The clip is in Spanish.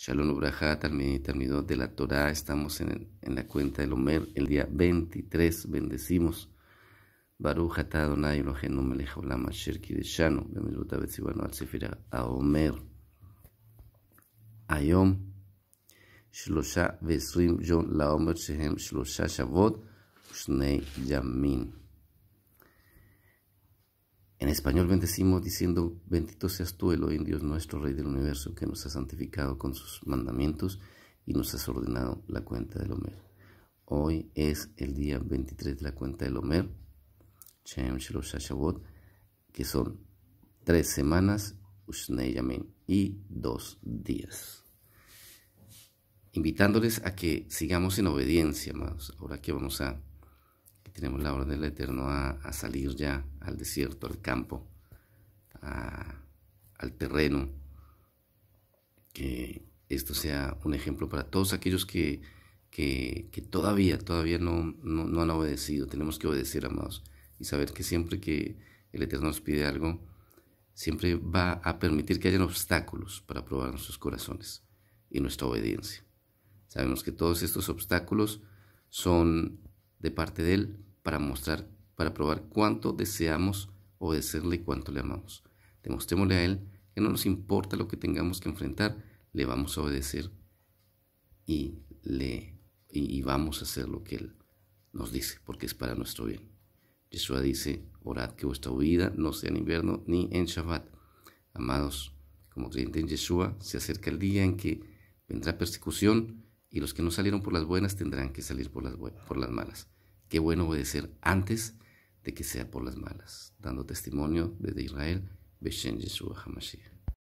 Shalom Ubraja, terminó de la Torah. Estamos en, en, la cuenta del Omer el día 23. Bendecimos. Baruch y Adonai Eloheinu melech haolam asher kideshanu A omer al a Ayom shlosha ve'esrim La laomer shehem shlosha shavot shnei Yamin. En español bendecimos diciendo, bendito seas tú, el hoy en Dios nuestro, Rey del universo, que nos ha santificado con sus mandamientos y nos has ordenado la cuenta del Omer. Hoy es el día 23 de la cuenta del Omer, Shem que son tres semanas, y dos días. Invitándoles a que sigamos en obediencia, amados. Ahora que vamos a tenemos la orden del Eterno a, salir ya al desierto, al campo, al terreno. Que esto sea un ejemplo para todos aquellos que, que, todavía, todavía no, no, han obedecido. Tenemos que obedecer, amados, y saber que siempre que el Eterno nos pide algo, siempre va a permitir que hayan obstáculos para probar nuestros corazones y nuestra obediencia. Sabemos que todos estos obstáculos son de parte de Él para mostrar, para probar cuánto deseamos obedecerle y cuánto le amamos. Demostrémosle a Él que no nos importa lo que tengamos que enfrentar, le vamos a obedecer y, le, y, vamos a hacer lo que Él nos dice, porque es para nuestro bien. Yeshua dice, orad que vuestra vida no sea en invierno ni en Shabbat. Amados, como creyente en Yeshua, se acerca el día en que vendrá persecución y los que no salieron por las buenas tendrán que salir por las, por las malas. Qué bueno puede ser antes de que sea por las malas, dando testimonio desde Israel, Beshen Yeshua HaMashiach.